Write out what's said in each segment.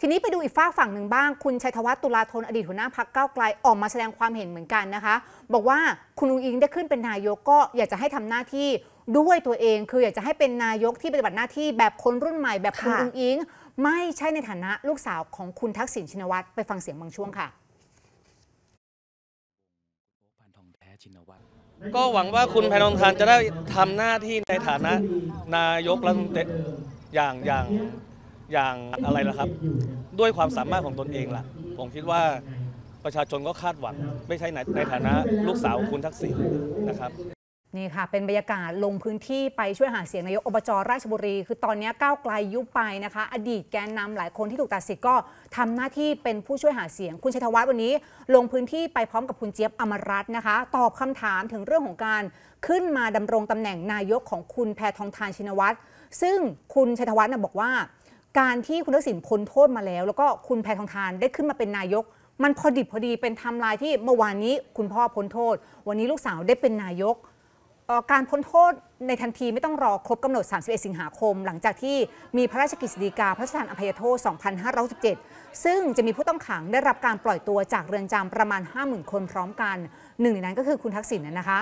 ทีนี้ไปดูอีกฝ้าฝั่งหนึ่งบ้าง คุณชัยธวัฒน์ตุลาธนอดีตหัวหน้าพักเก้าไกลออกมาแสดงความเห็นเหมือนกันนะคะ บอกว่าคุณอุงอิงได้ขึ้นเป็นนายกก็อยากจะให้ทำหน้าที่ด้วยตัวเอง คืออยากจะให้เป็นนายกที่ปฏิบัติหน้าที่แบบคนรุ่นใหม่แบบคุณอุงอิง ไม่ใช่ในฐานะลูกสาวของคุณทักษิณชินวัตรไปฟังเสียงบางช่วงค่ะก็หวังว่าคุณแพนองทานจะได้ทำหน้าที่ในฐานะนายกรัฐมนตรีอย่างอย่างอย่างอะไรล่ะครับด้วยความสามารถของตนเองล่ะ ผมคิดว่าประชาชนก็คาดหวัง ไม่ใช่ในฐานะลูกสาวคุณทักษิณนะครับนี่ค่ะเป็นบรรยากาศลงพื้นที่ไปช่วยหาเสียงนายกอบจราชบุรีคือตอนนี้ก้าวไกลยุบไปนะคะอดีตแกนนำหลายคนที่ถูกตัดสิทธิ์ก็ทำหน้าที่เป็นผู้ช่วยหาเสียง คุณชัยธวัฒน์วันนี้ ลงพื้นที่ไปพร้อมกับคุณเจี๊ยบอมรัตน์นะคะ ตอบคำถามถึงเรื่องของการขึ้นมาดำรงตำแหน่งนายกของคุณแพทองทานชินวัตรซึ่งคุณชัยธวัฒน์บอกว่าการที่คุณทักษิณพ้นโทษมาแล้ว แล้วก็คุณแพทองทานได้ขึ้นมาเป็นนายก มันพอดิบพอดีเป็นทำลายที่เมื่อวานนี้คุณพ่อพ้นโทษ วันนี้ลูกสาวได้เป็นนายกการพ้นโทษในทันทีไม่ต้องรอครบกำหนด 31 สิงหาคมหลังจากที่มีพระราชกฤษฎีกาพระราชทานอภัยโทษ 2517ซึ่งจะมีผู้ต้องขังได้รับการปล่อยตัวจากเรือนจำประมาณ 50,000 คนพร้อมกันหนึ่งในนั้นก็คือคุณทักษิณนนะคะ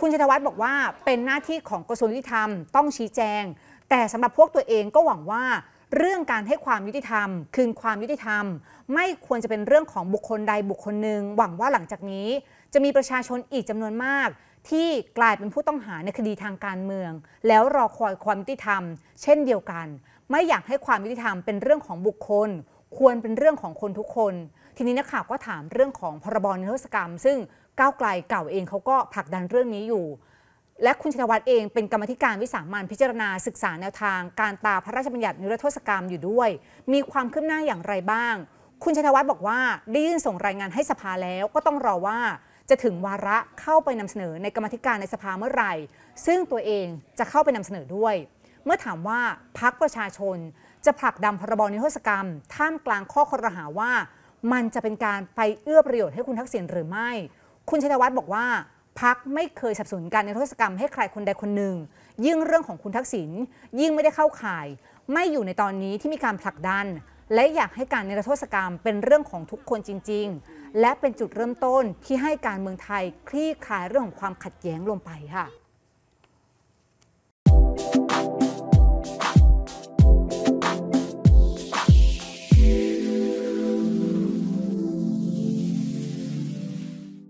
คุณชัยวัฒน์บอกว่าเป็นหน้าที่ของกระทรวงยุติธรรมต้องชี้แจง แต่สำหรับพวกตัวเองก็หวังว่าเรื่องการให้ความยุติธรรม คืนความยุติธรรม ไม่ควรจะเป็นเรื่องของบุคคลใด บุคคลหนึ่ง หวังว่าหลังจากนี้ จะมีประชาชนอีกจำนวนมาก ที่กลายเป็นผู้ต้องหาในคดีทางการเมือง แล้วรอคอยความยุติธรรมเช่นเดียวกัน ไม่อยากให้ความยุติธรรมเป็นเรื่องของบุคคล ควรเป็นเรื่องของคนทุกคน ทีนี้นักข่าวก็ถามเรื่องของพรบนิรโทษกรรม ซึ่งก้าวไกลเก่าเองเขาก็ผลักดันเรื่องนี้อยู่และคุณชินวัตรเองเป็นกรรมธิการวิสามันพิจารณา ศึกษาแนวทางการตาพระราชบัญญัตินิรโทษกรรมอยู่ด้วย มีความคืบหน้าอย่างไรบ้าง คุณชินวัตรบอกว่าได้ยื่นส่งรายงานให้สภาแล้วก็ต้องรอว่า จะถึงวาระเข้าไปนำเสนอในกรรมธิการในสภาเมื่อไหร่ ซึ่งตัวเองจะเข้าไปนำเสนอด้วย เมื่อถามว่าพักประชาชนจะผลักดันพรบนิรโทษกรรม ท่ามกลางข้อคอรหาว่า มันจะเป็นการไปเอื้อประโยชน์ให้คุณทักษิณหรือไม่ คุณชัยวัฒน์บอกว่าพักไม่เคยสับสนการในทศกรรม ให้ใครคนใดคนหนึ่ง ยิ่งเรื่องของคุณทักษิณยิ่งไม่ได้เข้าข่าย ไม่อยู่ในตอนนี้ที่มีการผลักดัน และอยากให้การในรัฐศกรรมเป็นเรื่องของทุกคนจริง ๆ และเป็นจุดเริ่มต้นที่ให้การเมืองไทยคลี่คลายเรื่องของความขัดแย้งลงไปค่ะ